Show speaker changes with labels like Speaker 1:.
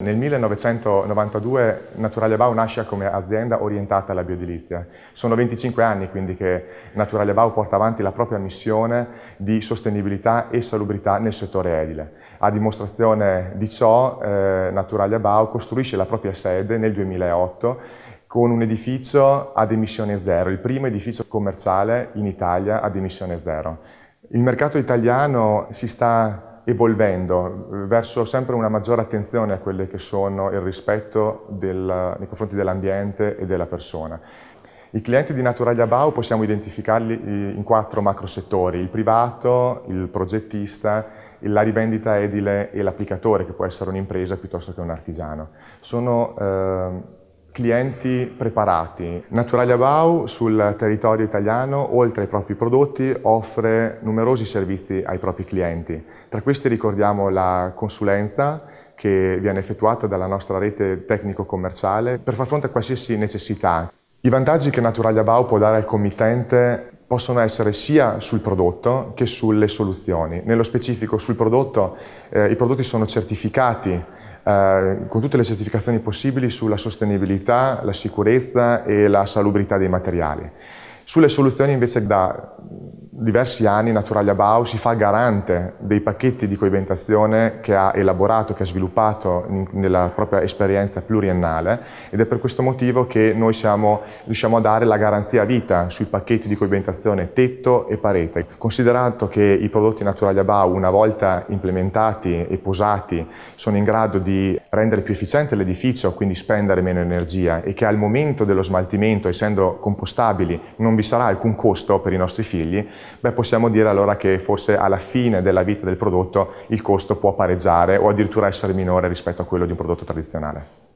Speaker 1: Nel 1992 Naturalia Bau nasce come azienda orientata alla biodilizia. Sono 25 anni quindi che Naturalia Bau porta avanti la propria missione di sostenibilità e salubrità nel settore edile. A dimostrazione di ciò eh, Naturalia Bau costruisce la propria sede nel 2008 con un edificio ad emissione zero, il primo edificio commerciale in Italia ad emissione zero. Il mercato italiano si sta evolvendo verso sempre una maggiore attenzione a quelle che sono il rispetto del, nei confronti dell'ambiente e della persona. I clienti di Naturalia Bau possiamo identificarli eh, in quattro macro settori, il privato, il progettista, la rivendita edile e l'applicatore, che può essere un'impresa piuttosto che un artigiano. Sono eh, clienti preparati. Naturalia Bau sul territorio italiano, oltre ai propri prodotti, offre numerosi servizi ai propri clienti. Tra questi ricordiamo la consulenza, che viene effettuata dalla nostra rete tecnico-commerciale per far fronte a qualsiasi necessità. I vantaggi che Naturalia Bau può dare al committente possono essere sia sul prodotto che sulle soluzioni. Nello specifico sul prodotto, eh, i prodotti sono certificati eh, con tutte le certificazioni possibili sulla sostenibilità, la sicurezza e la salubrità dei materiali. Sulle soluzioni invece da diversi anni Naturalia Bau si fa garante dei pacchetti di coibentazione che ha elaborato, che ha sviluppato in, nella propria esperienza pluriennale ed è per questo motivo che noi siamo, riusciamo a dare la garanzia a vita sui pacchetti di coibentazione tetto e parete. Considerato che i prodotti Naturalia Bau una volta implementati e posati sono in grado di rendere più efficiente l'edificio, quindi spendere meno energia e che al momento dello smaltimento, essendo compostabili, non vi sarà alcun costo per i nostri figli, beh possiamo dire allora che forse alla fine della vita del prodotto il costo può pareggiare o addirittura essere minore rispetto a quello di un prodotto tradizionale.